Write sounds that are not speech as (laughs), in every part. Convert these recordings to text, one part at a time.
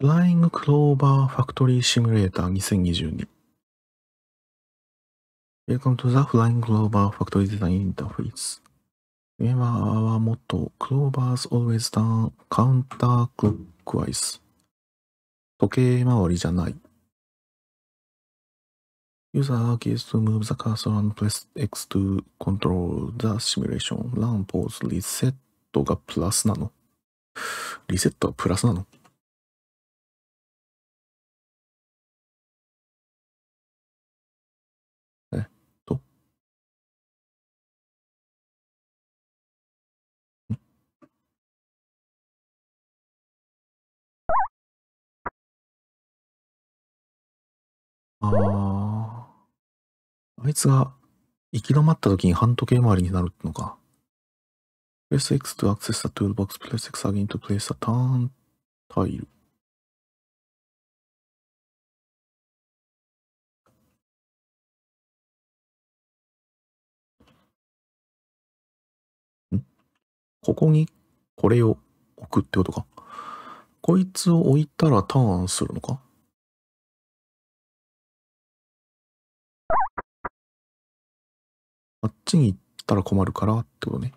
フライングクローバーファクトリーシミュレーター2022。Welcome to the Flying Clover Factory Design Interface. Remember our motto, Clovers always turn counterclockwise. 時計回りじゃない。User gets to move the cursor and press X to control the simulation. Run pause reset がプラスなのリセットはプラスなのあああいつが行き止まった時に半時計回りになるってのか。プレス X to access the t o o l プレス X again to place the t u ここにこれを置くってことか。こいつを置いたらターンするのかあっちに行ったら困るからってことね。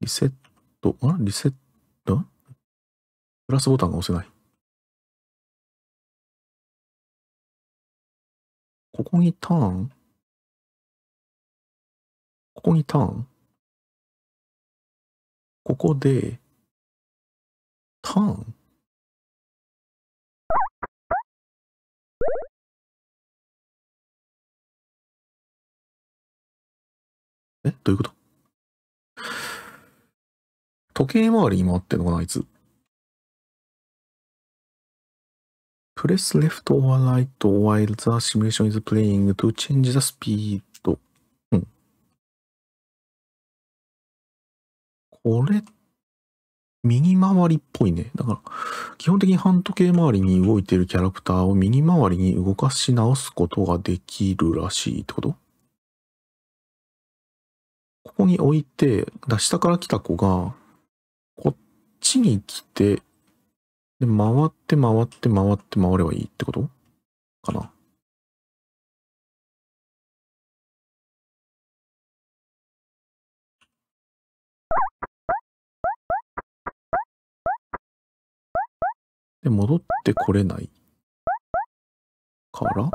リセット、あリセットプラスボタンが押せない。ここにターンここにターンここで、ターンえどういうこと時計回りに回ってんのかなあいつ。プレスレフトオーライト right シミュレーションイズプレイングトゥチェンジザスピード。うん。これ、右回りっぽいね。だから、基本的に半時計回りに動いてるキャラクターを右回りに動かし直すことができるらしいってことここに置いて、下から来た子が、こっちに来て、で、回って回って回って回ればいいってことかな。で、戻ってこれないから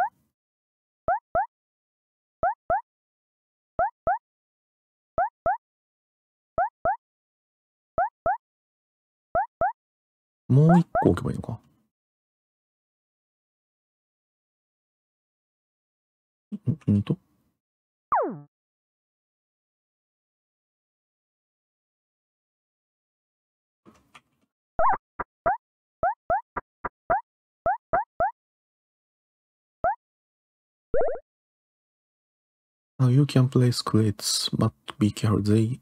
You can place crates, but be careful, they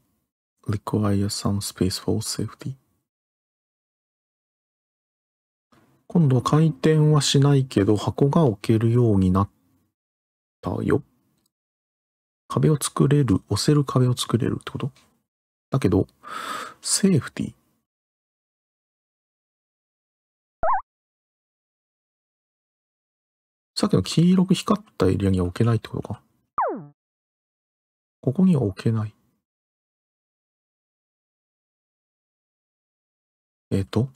require some space for safety. 今度回転はしないけど箱が置けるようになったよ。壁を作れる、押せる壁を作れるってことだけど、セーフティー。さっきの黄色く光ったエリアには置けないってことか。ここには置けない。えっ、ー、と。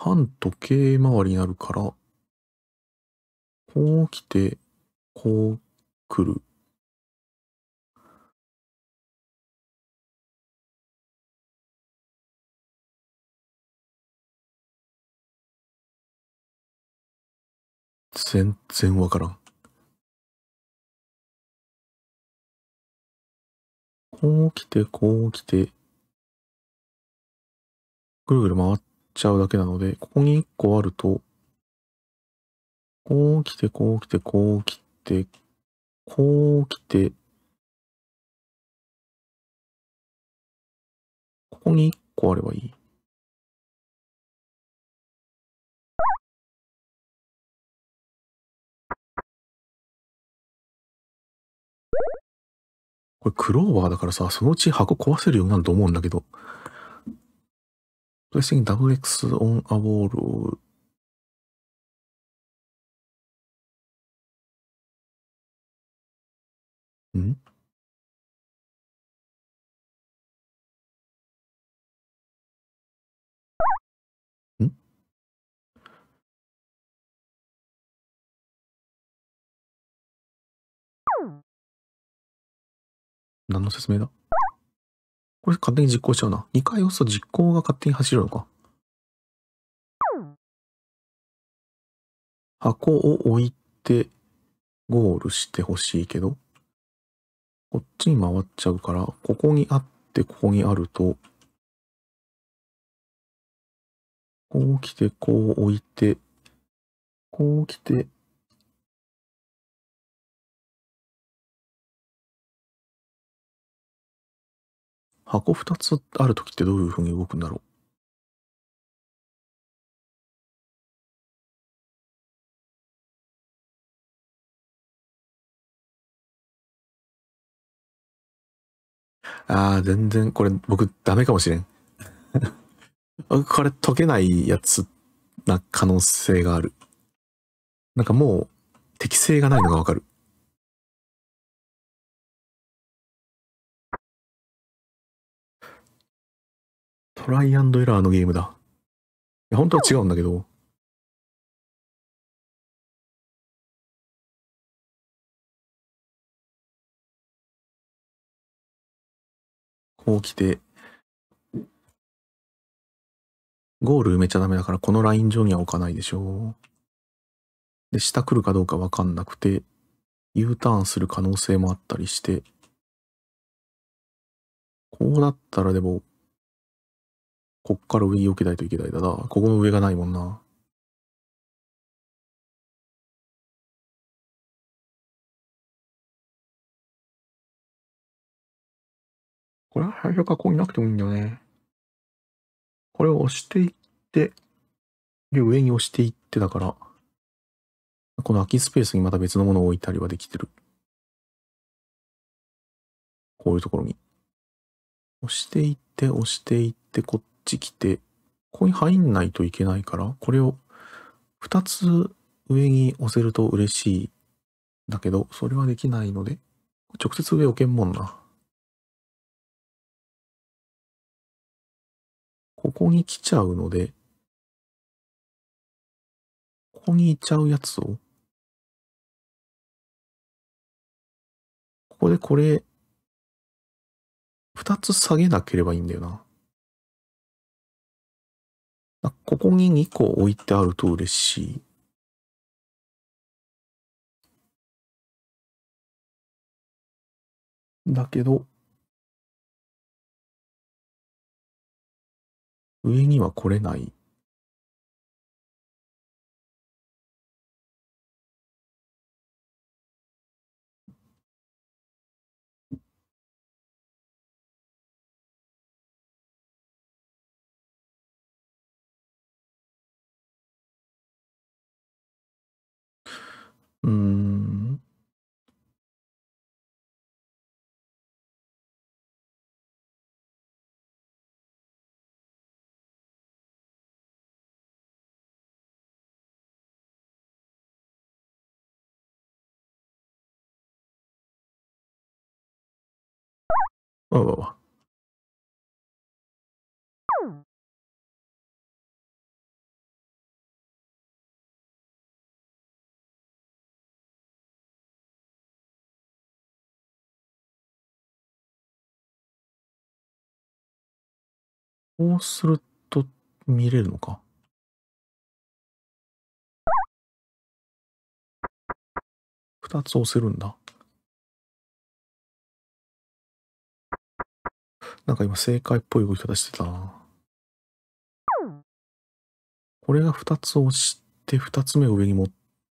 反時計回りになるから、こう来て、こう来る。全然わからん。こう来て、こう来て、ぐるぐる回って、ちゃうだけなので、ここに1個あると、こう来て、こう来て、こう来て、こう来て、ここに1個あればいい。これクローバーだからさ、そのうち箱壊せるようになると思うんだけど。プレスティングダブオンアウール。何の説明だこれ勝手に実行しちゃうな。2回押すと実行が勝手に走るのか。箱を置いてゴールしてほしいけど、こっちに回っちゃうから、ここにあって、ここにあると、こう来て、こう置いて、こう来て、箱2つある時ってどういうふうに動くんだろうああ、全然これ僕ダメかもしれん。(laughs) これ解けないやつな可能性がある。なんかもう適性がないのがわかる。トライアンドエラーのゲームだ。いや、本当は違うんだけど。こう来て、ゴール埋めちゃダメだから、このライン上には置かないでしょう。で、下来るかどうかわかんなくて、U ターンする可能性もあったりして、こうなったらでも、こっから上に避けないといけないだな。ここの上がないもんな。これは配役はこういなくてもいいんだよね。これを押していって、で、上に押していってだから、この空きスペースにまた別のものを置いたりはできてる。こういうところに。押していって、押していって、こっち来て、ここに入んないといけないから、これを2つ上に押せると嬉しい。だけど、それはできないので、直接上置けんもんな。ここに来ちゃうので、ここにいちゃうやつを、ここでこれ、二つ下げなければいいんだよな。あここに2個置いてあると嬉しい。だけど、上には来れない。嗯。哦。こうすると見れるのか。2つ押せるんだ。なんか今正解っぽい動き方してたな。これが2つ押して2つ目を上に持っ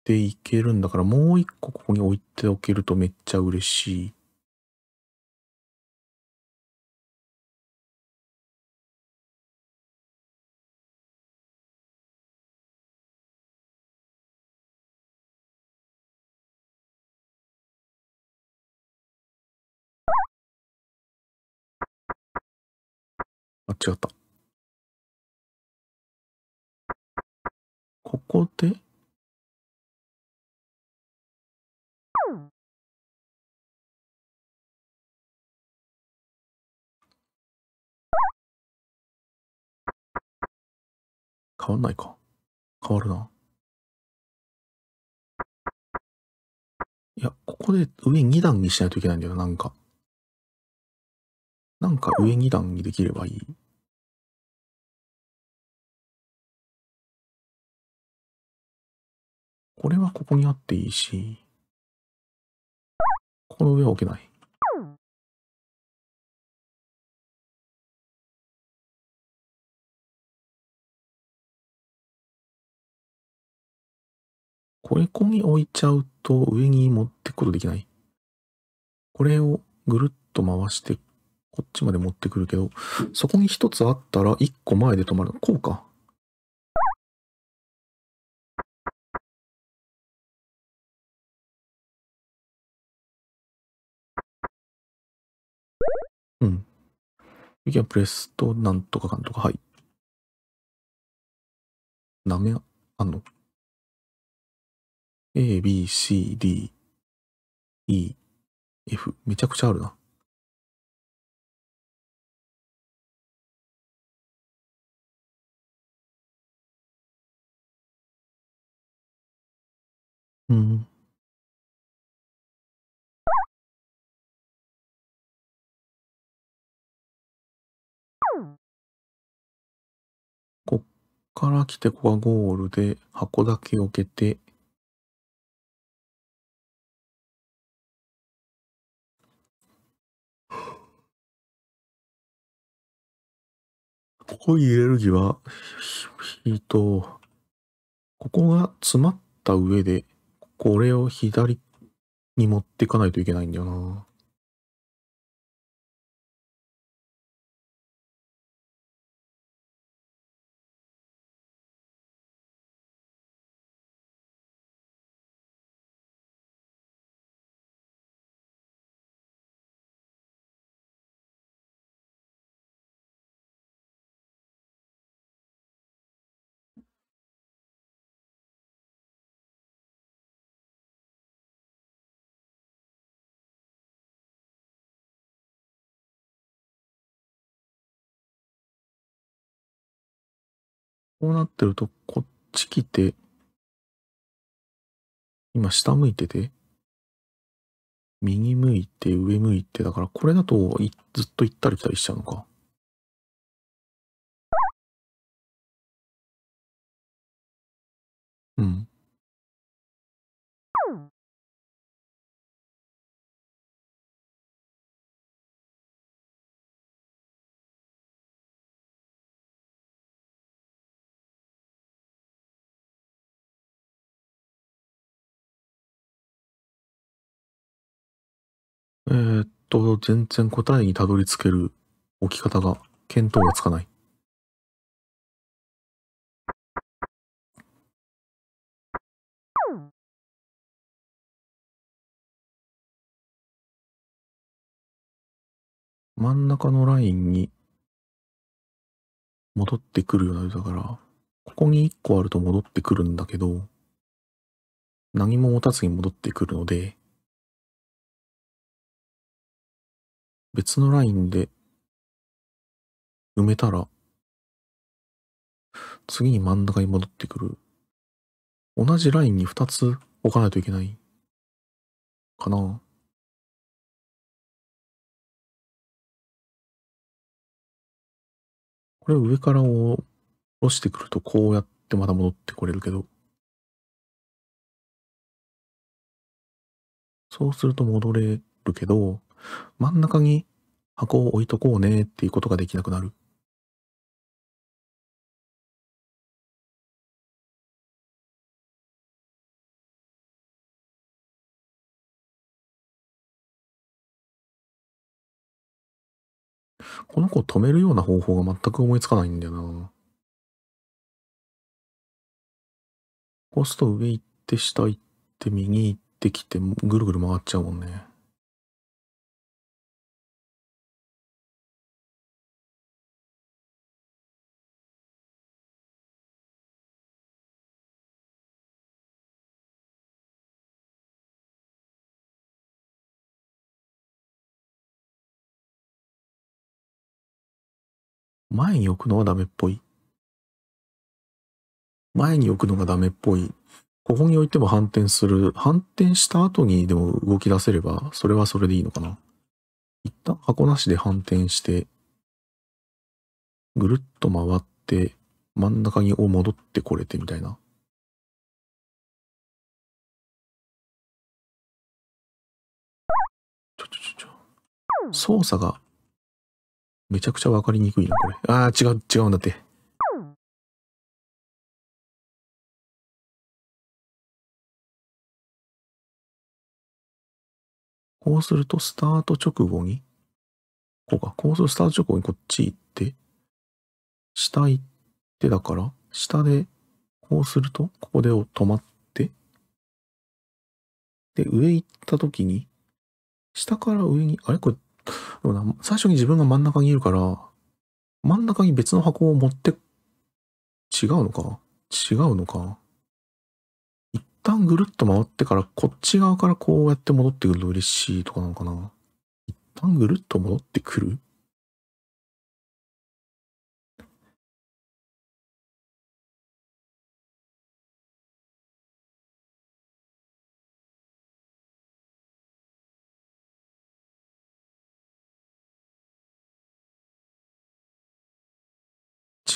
ていけるんだからもう1個ここに置いておけるとめっちゃ嬉しい。あ、違った。ここで変わんないか。変わるな。いや、ここで上2段にしないといけないんだよ、なんか。なんか上2段にできればいい。これはここにあっていいし、この上は置けない。これここに置いちゃうと上に持ってくことできない。これをぐるっと回してこっちまで持ってくるけど、そこに一つあったら一個前で止まる。こうか。うん。次はプレスとなんとかかんとか、はい。なめ、あの ?A, B, C, D, E, F。めちゃくちゃあるな。うん。から来て、ここはゴールで、箱だけ置けて、ここに入れるには、えと、ここが詰まった上で、これを左に持っていかないといけないんだよな。こうなってると、こっち来て、今下向いてて、右向いて、上向いて、だからこれだとずっと行ったり来たりしちゃうのか。と全然答えにたどり着ける置き方が見当がつかない。真ん中のラインに戻ってくるようなだから、ここに1個あると戻ってくるんだけど、何も持たずに戻ってくるので、別のラインで埋めたら、次に真ん中に戻ってくる。同じラインに2つ置かないといけない。かな。これ上から落ちてくるとこうやってまた戻ってこれるけど。そうすると戻れるけど、真ん中に箱を置いとこうねっていうことができなくなる。この子を止めるような方法が全く思いつかないんだよな。押すと上行って下行って右行ってきてぐるぐる回っちゃうもんね。前に置くのはダメっぽい。前に置くのがダメっぽい。ここに置いても反転する。反転した後にでも動き出せれば、それはそれでいいのかな。一旦箱なしで反転して、ぐるっと回って、真ん中にを戻ってこれてみたいな。ちょちょちょちょ。操作がめちゃくちゃ分かりにくいな、これ。ああ、違う、違うんだって。こうすると、スタート直後に、こうか、こうするとスタート直後にこっち行って、下行ってだから、下で、こうすると、ここで止まって、で、上行った時に、下から上に、あれこれ最初に自分が真ん中にいるから、真ん中に別の箱を持って、違うのか違うのか一旦ぐるっと回ってから、こっち側からこうやって戻ってくると嬉しいとかなのかな一旦ぐるっと戻ってくる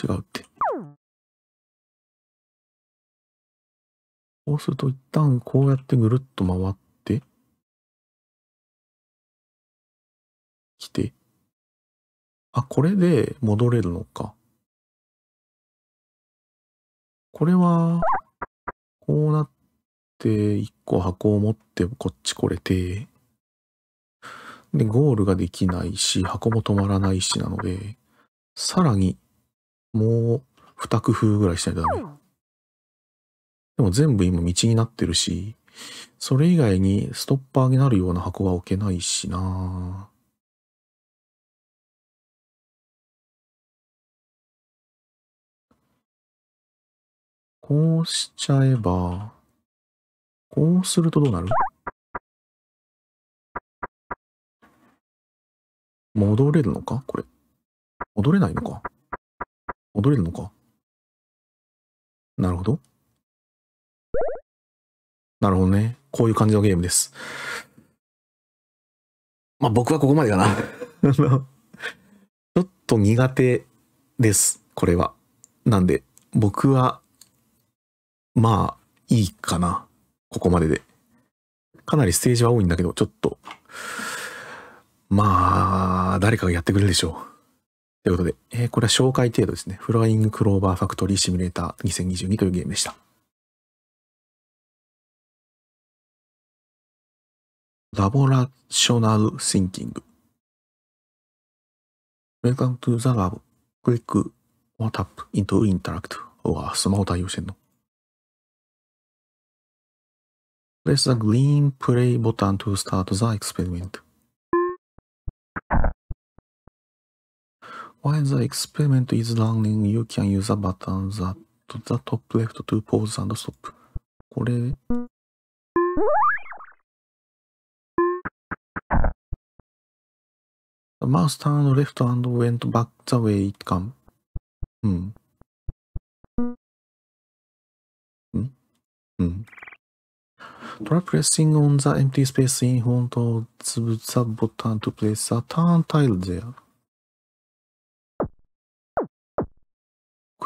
違うって。こうすると一旦こうやってぐるっと回って、きて、あ、これで戻れるのか。これは、こうなって、一個箱を持ってこっち来れて、で、ゴールができないし、箱も止まらないしなので、さらにもう二工夫ぐらいしないとダメ。でも全部今道になってるし、それ以外にストッパーになるような箱は置けないしなこうしちゃえば、こうするとどうなる戻れるのかこれ。戻れないのか戻れるのか。なるほど。なるほどね。こういう感じのゲームです。まあ僕はここまでかな。(laughs) ちょっと苦手です。これは。なんで、僕は、まあ、いいかな。ここまでで。かなりステージは多いんだけど、ちょっと、まあ、誰かがやってくれるでしょう。ということで、えー、これは紹介程度ですね。フライングクローバーファクトリーシミュレーター2022というゲームでした。ラボラショナル thinking。Welcome to the lab. Click or tap into interact. o おスマホ対応してんの Press the green play button to start the experiment. While the experiment is running, you can use a button t h at the top left to pause and stop. これ。The mouse turned left and went back the way it came. うん。んうん。Try pressing on the empty space in front of the button to p l a c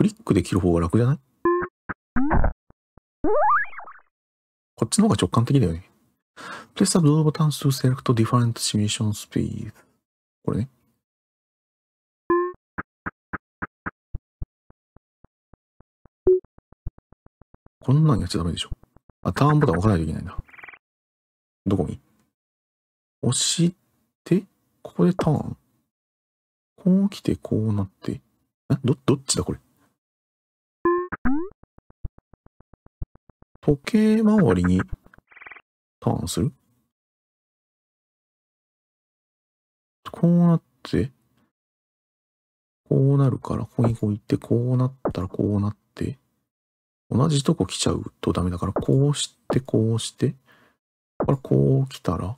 クリックで切る方が楽じゃないこっちの方が直感的だよね。Press the blue button to select different simulation speed. これね。こんなんやっちゃダメでしょ。あ、ターンボタン置かないといけないんだ。どこに押して、ここでターン。こう来て、こうなって。えど、どっちだこれ。時計回りにターンするこうなって、こうなるから、ここにこう行って、こうなったらこうなって、同じとこ来ちゃうとダメだから、こうして、こうして、こらこう来たら、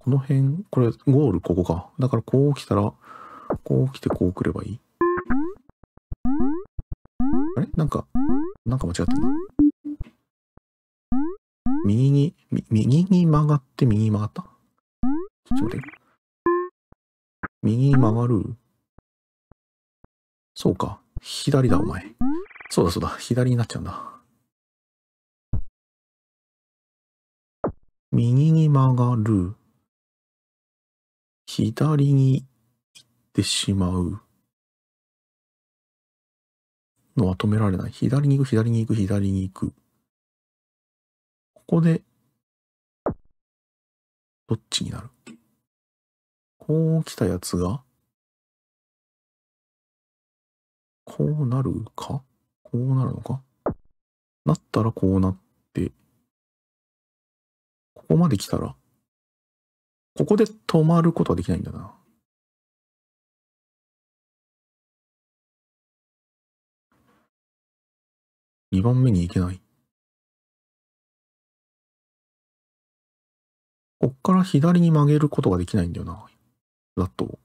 この辺、これゴールここか。だからこう来たら、こう来てこう来ればいい。あれなんか、なんか間違ってんな。右に、右に曲がって右に曲がったちょっと待って。右に曲がる。そうか。左だ、お前。そうだ、そうだ。左になっちゃうんだ。右に曲がる。左に行ってしまう。のは止められない。左に行く、左に行く、左に行く。ここで、どっちになるこう来たやつが、こうなるかこうなるのかなったらこうなって、ここまで来たら、ここで止まることはできないんだな。2番目に行けない。こっから左に曲げることができないんだよな。だと。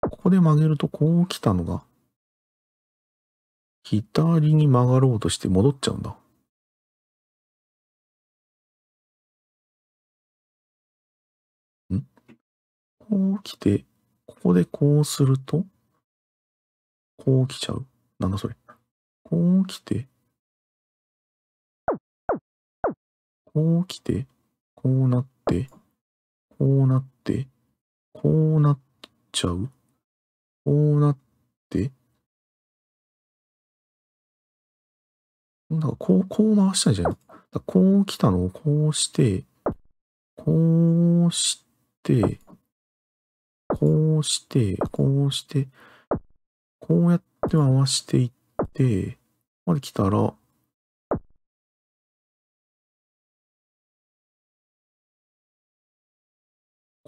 ここで曲げるとこう来たのが、左に曲がろうとして戻っちゃうんだ。んこう来て、ここでこうすると、こう来ちゃう。なんだそれ。こう来て、こう来て、こうなって、こうなって、こうなっちゃう。こうなって、なんかこう、こう回したいじゃん。こう来たのをこうして、こうして、こうして、こうして、こうやって回していって、まで来たら、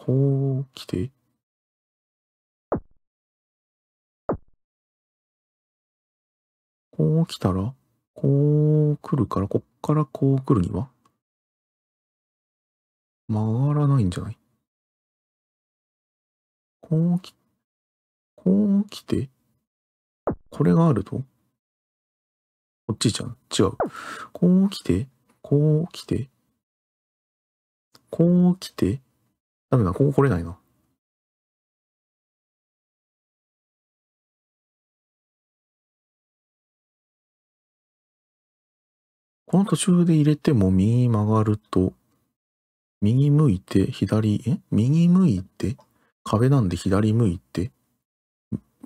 こう、来て。こう来たら、こう来るから、こっからこう来るには曲がらないんじゃないこうき、こう来て、これがあると、こっちじゃん。違う。こう来て、こう来て、こう来て、ダメここ来れないな。この途中で入れても右に曲がると、右向いて左、え右向いて壁なんで左向いて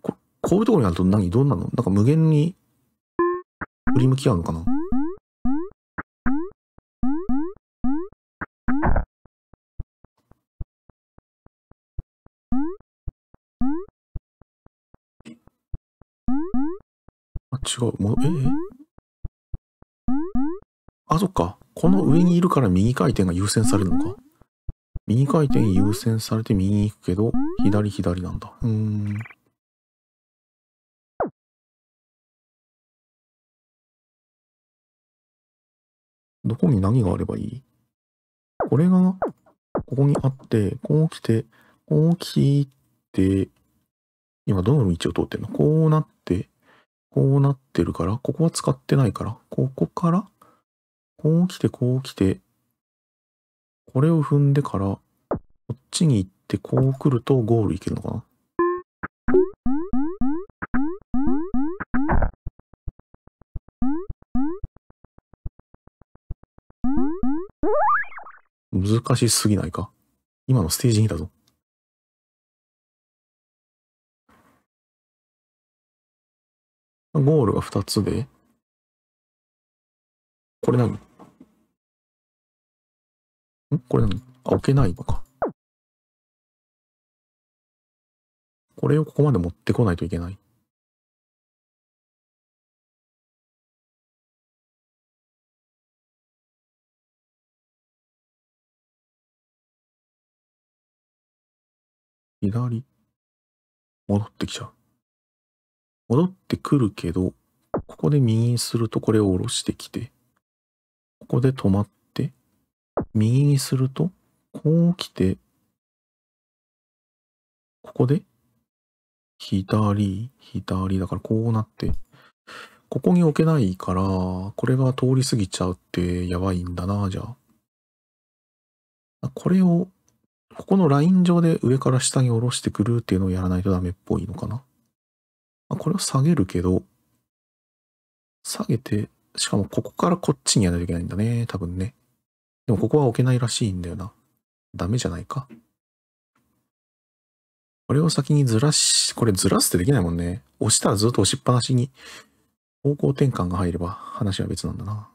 こ、こういうところにあると何どんなのなんか無限に振り向き合うのかな違う。もう、えー、あ、そっか。この上にいるから右回転が優先されるのか。右回転優先されて右に行くけど、左左なんだ。うーん。どこに何があればいいこれが、ここにあって、こう来て、こう来て、今どの道を通ってんのこうなっこうなってるから、ここは使ってないから、ここから、こう来て、こう来て、これを踏んでから、こっちに行って、こう来るとゴールいけるのかな難しすぎないか今のステージにだぞ。ゴールが2つで、これ何んこれ何あ、置けないのか。これをここまで持ってこないといけない。左戻ってきちゃう。戻ってくるけど、ここで右にするとこれを下ろしてきて、ここで止まって、右にすると、こう来て、ここで、左、左だからこうなって、ここに置けないから、これが通り過ぎちゃうってやばいんだな、じゃあ。これを、ここのライン上で上から下に下ろしてくるっていうのをやらないとダメっぽいのかな。まあ、これを下げるけど、下げて、しかもここからこっちにやらなきゃいけないんだね、多分ね。でもここは置けないらしいんだよな。ダメじゃないか。これを先にずらし、これずらすってできないもんね。押したらずっと押しっぱなしに方向転換が入れば話は別なんだな。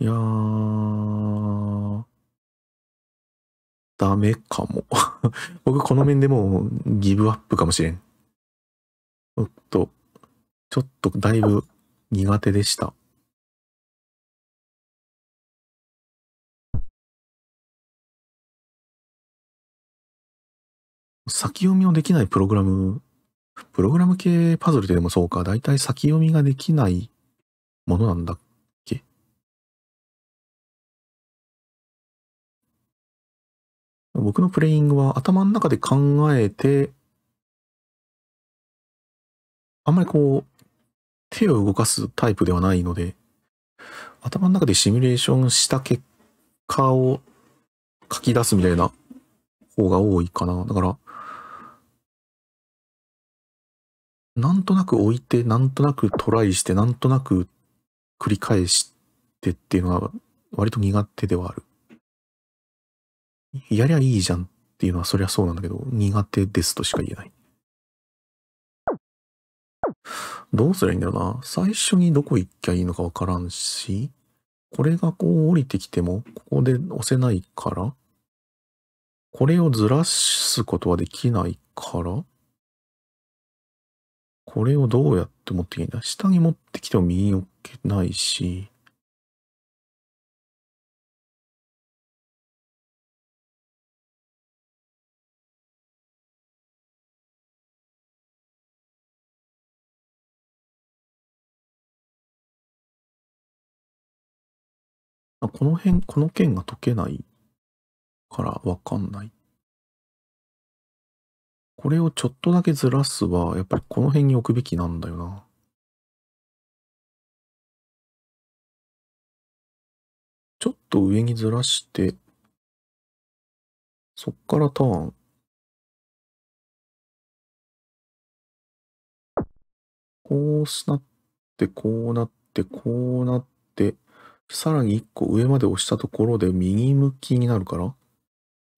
いやー、ダメかも (laughs) 僕この面でもうギブアップかもしれん。ちょっと、ちょっとだいぶ苦手でした。先読みをできないプログラム、プログラム系パズルってでもそうか、だいたい先読みができないものなんだっ僕のプレイングは頭の中で考えて、あんまりこう、手を動かすタイプではないので、頭の中でシミュレーションした結果を書き出すみたいな方が多いかな。だから、なんとなく置いて、なんとなくトライして、なんとなく繰り返してっていうのは割と苦手ではある。やりゃいいじゃんっていうのはそりゃそうなんだけど、苦手ですとしか言えない。どうすりゃいいんだろうな。最初にどこ行きゃいいのかわからんし、これがこう降りてきても、ここで押せないから、これをずらすことはできないから、これをどうやって持ってきていいんだ下に持ってきても右に置けないし、この辺、この剣が解けないからわかんない。これをちょっとだけずらすは、やっぱりこの辺に置くべきなんだよな。ちょっと上にずらして、そっからターン。こうなって、こうなって、こうなって、さらに一個上まで押したところで右向きになるから、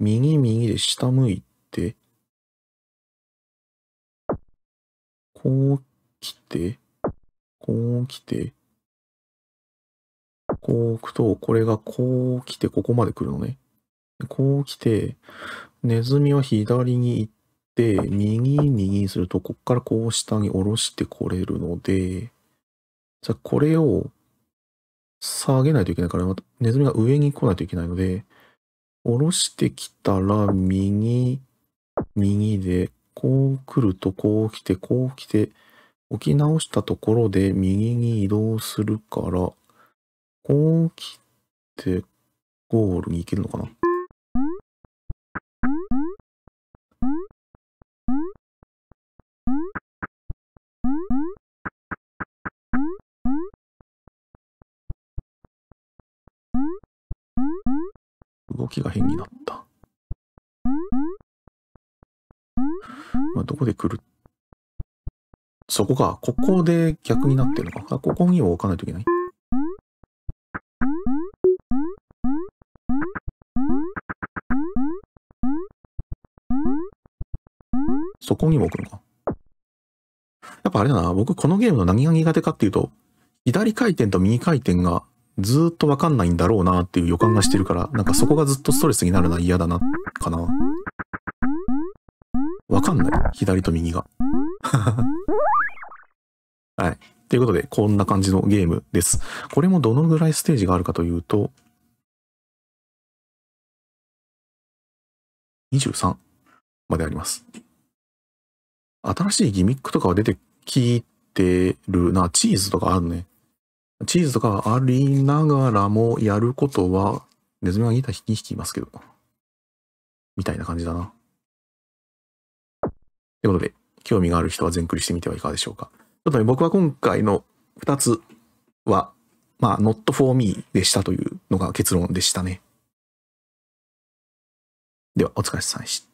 右右で下向いて、こう来て、こう来て、こう置くと、これがこう来て、ここまで来るのね。こう来て、ネズミは左に行って、右、右にすると、こっからこう下に下ろしてこれるので、じゃあこれを下げないといけないから、ま、ネズミが上に来ないといけないので、下ろしてきたら右、右で、こう来るとこう来て、こう来て、置き直したところで右に移動するから、こう来て、ゴールに行けるのかなきが変になった。まあ、どこで来るそこか。ここで逆になってるのか。ここにも置かないといけない。そこにも置くのか。やっぱあれだな。僕、このゲームの何が苦手かっていうと、左回転と右回転がずっとわかんないんだろうなっていう予感がしてるから、なんかそこがずっとストレスになるのは嫌だな、かな。わかんない。左と右が。(laughs) はい。ということで、こんな感じのゲームです。これもどのぐらいステージがあるかというと、23まであります。新しいギミックとかは出てきてるな。チーズとかあるね。チーズとかありながらもやることは、ネズミはギター弾き弾きますけど。みたいな感じだな。ということで、興味がある人は全クリしてみてはいかがでしょうか。ちょっとね、僕は今回の2つは、まあ、not for me でしたというのが結論でしたね。では、お疲れ様でした。